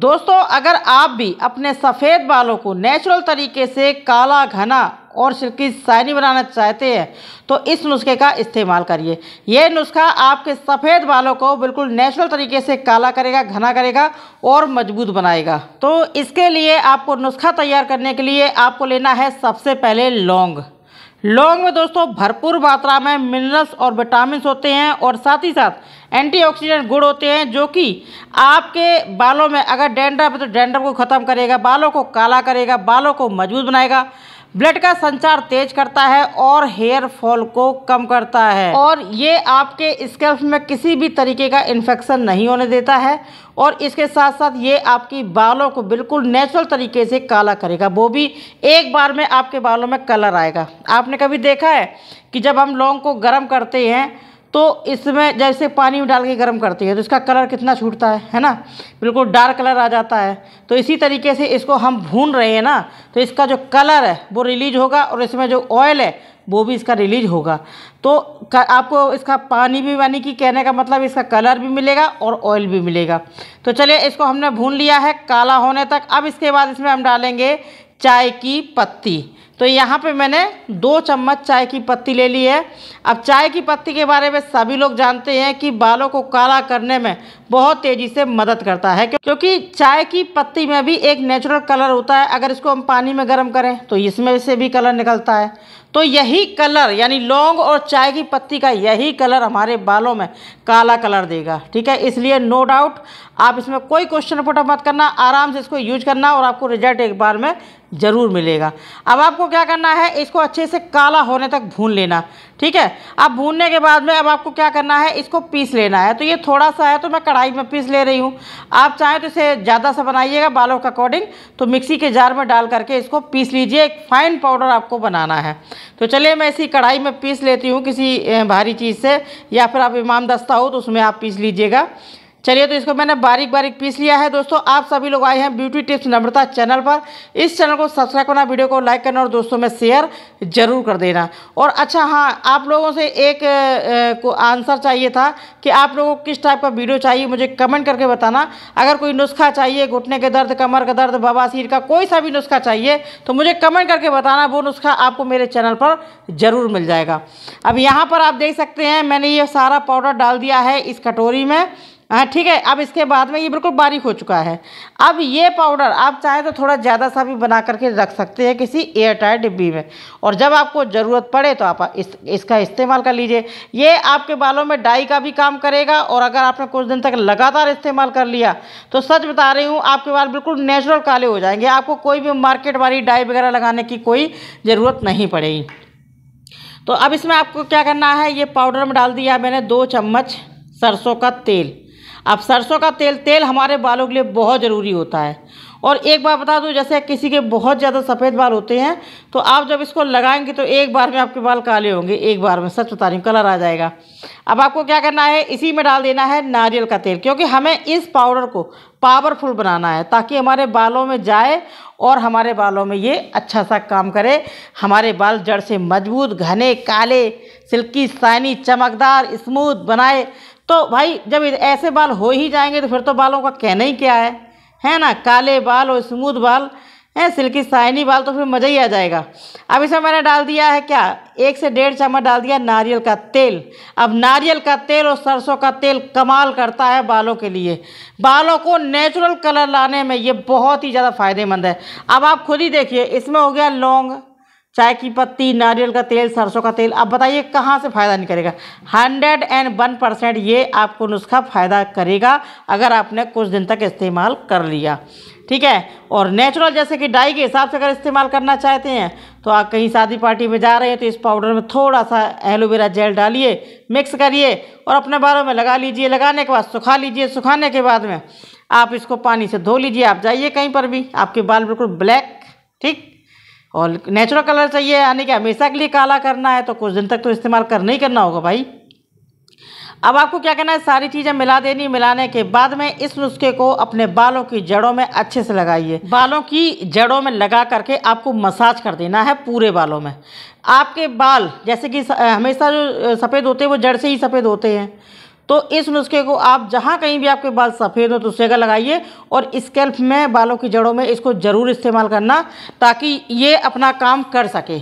दोस्तों अगर आप भी अपने सफ़ेद बालों को नेचुरल तरीके से काला घना और सिल्की साइनी बनाना चाहते हैं तो इस नुस्खे का इस्तेमाल करिए यह नुस्खा आपके सफ़ेद बालों को बिल्कुल नेचुरल तरीके से काला करेगा घना करेगा और मजबूत बनाएगा तो इसके लिए आपको नुस्खा तैयार करने के लिए आपको लेना है सबसे पहले लौंग लौंग में दोस्तों भरपूर मात्रा में मिनरल्स और विटामिन होते हैं और साथ ही साथ एंटीऑक्सीडेंट गुण होते हैं जो कि आपके बालों में अगर डेंडर तो डेंडर को ख़त्म करेगा बालों को काला करेगा बालों को मजबूत बनाएगा ब्लड का संचार तेज करता है और हेयर फॉल को कम करता है और ये आपके स्कैल्फ में किसी भी तरीके का इन्फेक्शन नहीं होने देता है और इसके साथ साथ ये आपकी बालों को बिल्कुल नेचुरल तरीके से काला करेगा वो भी एक बार में आपके बालों में कलर आएगा आपने कभी देखा है कि जब हम लौंग को गर्म करते हैं तो इसमें जैसे पानी में डाल के गर्म करती है तो इसका कलर कितना छूटता है है ना बिल्कुल डार्क कलर आ जाता है तो इसी तरीके से इसको हम भून रहे हैं ना तो इसका जो कलर है वो रिलीज होगा और इसमें जो ऑयल है वो भी इसका रिलीज होगा तो आपको इसका पानी भी यानी कि कहने का मतलब इसका कलर भी मिलेगा और ऑयल भी मिलेगा तो चलिए इसको हमने भून लिया है काला होने तक अब इसके बाद इसमें हम डालेंगे चाय की पत्ती तो यहाँ पे मैंने दो चम्मच चाय की पत्ती ले ली है अब चाय की पत्ती के बारे में सभी लोग जानते हैं कि बालों को काला करने में बहुत तेज़ी से मदद करता है क्योंकि चाय की पत्ती में भी एक नेचुरल कलर होता है अगर इसको हम पानी में गर्म करें तो इसमें से भी कलर निकलता है तो यही कलर यानी लौंग और चाय की पत्ती का यही कलर हमारे बालों में काला कलर देगा ठीक है इसलिए नो डाउट आप इसमें कोई क्वेश्चन पुटअप मत करना आराम से इसको यूज करना और आपको रिजल्ट एक बार में ज़रूर मिलेगा अब आपको क्या करना है इसको अच्छे से काला होने तक भून लेना ठीक है अब भूनने के बाद में अब आपको क्या करना है इसको पीस लेना है तो ये थोड़ा सा है तो मैं कढ़ाई में पीस ले रही हूँ आप चाहें तो इसे ज़्यादा सा बनाइएगा बालों के अकॉर्डिंग तो मिक्सी के जार में डाल करके इसको पीस लीजिए एक फाइन पाउडर आपको बनाना है तो चलिए मैं इसी कढ़ाई में पीस लेती हूँ किसी भारी चीज़ से या फिर आप इमाम दस्ता हो तो उसमें आप पीस लीजिएगा चलिए तो इसको मैंने बारीक बारीक पीस लिया है दोस्तों आप सभी लोग आए हैं ब्यूटी टिप्स नम्रता चैनल पर इस चैनल को सब्सक्राइब करना वीडियो को लाइक करना और दोस्तों में शेयर जरूर कर देना और अच्छा हाँ आप लोगों से एक को आंसर चाहिए था कि आप लोगों को किस टाइप का वीडियो चाहिए मुझे कमेंट करके बताना अगर कोई नुस्खा चाहिए घुटने के दर्द कमर का दर्द बाबा का कोई सा भी नुस्खा चाहिए तो मुझे कमेंट करके बताना वो नुस्खा आपको मेरे चैनल पर ज़रूर मिल जाएगा अब यहाँ पर आप देख सकते हैं मैंने ये सारा पाउडर डाल दिया है इस कटोरी में हाँ ठीक है अब इसके बाद में ये बिल्कुल बारीक हो चुका है अब ये पाउडर आप चाहें तो थोड़ा ज़्यादा सा भी बना करके रख सकते हैं किसी एयर टाइट डिब्बी में और जब आपको ज़रूरत पड़े तो आप इस, इसका इस्तेमाल कर लीजिए ये आपके बालों में डाई का भी काम करेगा और अगर आपने कुछ दिन तक लगातार इस्तेमाल कर लिया तो सच बता रही हूँ आपके बाल बिल्कुल नेचुरल काले हो जाएंगे आपको कोई भी मार्केट वाली डाई वगैरह लगाने की कोई ज़रूरत नहीं पड़ेगी तो अब इसमें आपको क्या करना है ये पाउडर में डाल दिया मैंने दो चम्मच सरसों का तेल अब सरसों का तेल तेल हमारे बालों के लिए बहुत ज़रूरी होता है और एक बार बता दूँ जैसे किसी के बहुत ज़्यादा सफ़ेद बाल होते हैं तो आप जब इसको लगाएंगे तो एक बार में आपके बाल काले होंगे एक बार में सच बता रही हूँ कलर आ जाएगा अब आपको क्या करना है इसी में डाल देना है नारियल का तेल क्योंकि हमें इस पाउडर को पावरफुल बनाना है ताकि हमारे बालों में जाए और हमारे बालों में ये अच्छा सा काम करे हमारे बाल जड़ से मजबूत घने काले सिल्की साइनी चमकदार स्मूथ बनाए तो भाई जब ऐसे बाल हो ही जाएंगे तो फिर तो बालों का कहना ही क्या है है ना काले बाल और स्मूथ बाल हैं सिल्की साइनी बाल तो फिर मज़ा ही आ जाएगा अब इसमें मैंने डाल दिया है क्या एक से डेढ़ चम्मच डाल दिया नारियल का तेल अब नारियल का तेल और सरसों का तेल कमाल करता है बालों के लिए बालों को नेचुरल कलर लाने में ये बहुत ही ज़्यादा फ़ायदेमंद है अब आप खुद ही देखिए इसमें हो गया लौंग चाय की पत्ती नारियल का तेल सरसों का तेल अब बताइए कहाँ से फ़ायदा नहीं करेगा हंड्रेड एंड वन परसेंट ये आपको नुस्खा फ़ायदा करेगा अगर आपने कुछ दिन तक इस्तेमाल कर लिया ठीक है और नेचुरल जैसे कि डाई के हिसाब से अगर इस्तेमाल करना चाहते हैं तो आप कहीं शादी पार्टी में जा रहे हैं तो इस पाउडर में थोड़ा सा एलोवेरा जेल डालिए मिक्स करिए और अपने बालों में लगा लीजिए लगाने के बाद सुखा लीजिए सुखाने के बाद में आप इसको पानी से धो लीजिए आप जाइए कहीं पर भी आपके बाल बिल्कुल ब्लैक ठीक और नेचुरल कलर चाहिए यानी कि हमेशा के लिए काला करना है तो कुछ दिन तक तो इस्तेमाल करना ही करना होगा भाई अब आपको क्या करना है सारी चीज़ें मिला देनी मिलाने के बाद में इस नुस्खे को अपने बालों की जड़ों में अच्छे से लगाइए बालों की जड़ों में लगा करके आपको मसाज कर देना है पूरे बालों में आपके बाल जैसे कि हमेशा जो सफ़ेद होते हैं वो जड़ से ही सफ़ेद होते हैं तो इस नुस्खे को आप जहाँ कहीं भी आपके बाल सफ़ेद हो तो उसे का लगाइए और स्केल्प में बालों की जड़ों में इसको ज़रूर इस्तेमाल करना ताकि ये अपना काम कर सके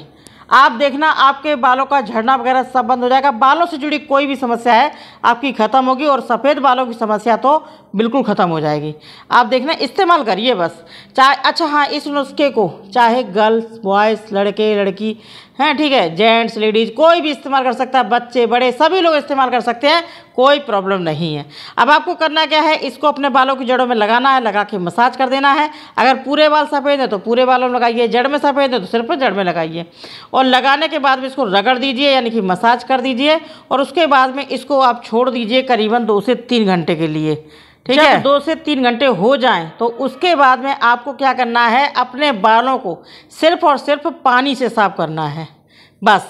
आप देखना आपके बालों का झड़ना वगैरह सब बंद हो जाएगा बालों से जुड़ी कोई भी समस्या है आपकी ख़त्म होगी और सफ़ेद बालों की समस्या तो बिल्कुल ख़त्म हो जाएगी आप देखना इस्तेमाल करिए बस चाहे अच्छा हाँ इस नुस्खे को चाहे गर्ल्स बॉयज़ लड़के लड़की हैं ठीक है जेंट्स लेडीज़ कोई भी इस्तेमाल कर सकता है बच्चे बड़े सभी लोग इस्तेमाल कर सकते हैं कोई प्रॉब्लम नहीं है अब आपको करना क्या है इसको अपने बालों की जड़ों में लगाना है लगा के मसाज कर देना है अगर पूरे बाल सफ़ेद हैं तो पूरे बालों में लगाइए जड़ में सफ़ेद है तो सिर्फ जड़ में लगाइए और लगाने के बाद में इसको रगड़ दीजिए यानी कि मसाज कर दीजिए और उसके बाद में इसको आप छोड़ दीजिए करीबन दो से तीन घंटे के लिए ठीक है दो से तीन घंटे हो जाएं तो उसके बाद में आपको क्या करना है अपने बालों को सिर्फ और सिर्फ पानी से साफ करना है बस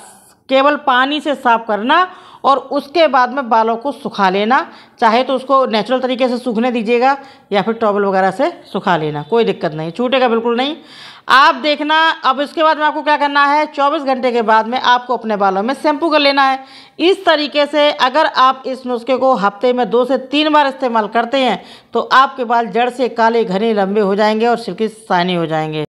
केवल पानी से साफ करना और उसके बाद में बालों को सुखा लेना चाहे तो उसको नेचुरल तरीके से सूखने दीजिएगा या फिर टॉवल वगैरह से सुखा लेना कोई दिक्कत नहीं छूटेगा बिल्कुल नहीं आप देखना अब इसके बाद में आपको क्या करना है 24 घंटे के बाद में आपको अपने बालों में शैम्पू कर लेना है इस तरीके से अगर आप इस नुस्खे को हफ्ते में दो से तीन बार इस्तेमाल करते हैं तो आपके बाल जड़ से काले घने लंबे हो जाएंगे और सिल्की सानी हो जाएंगे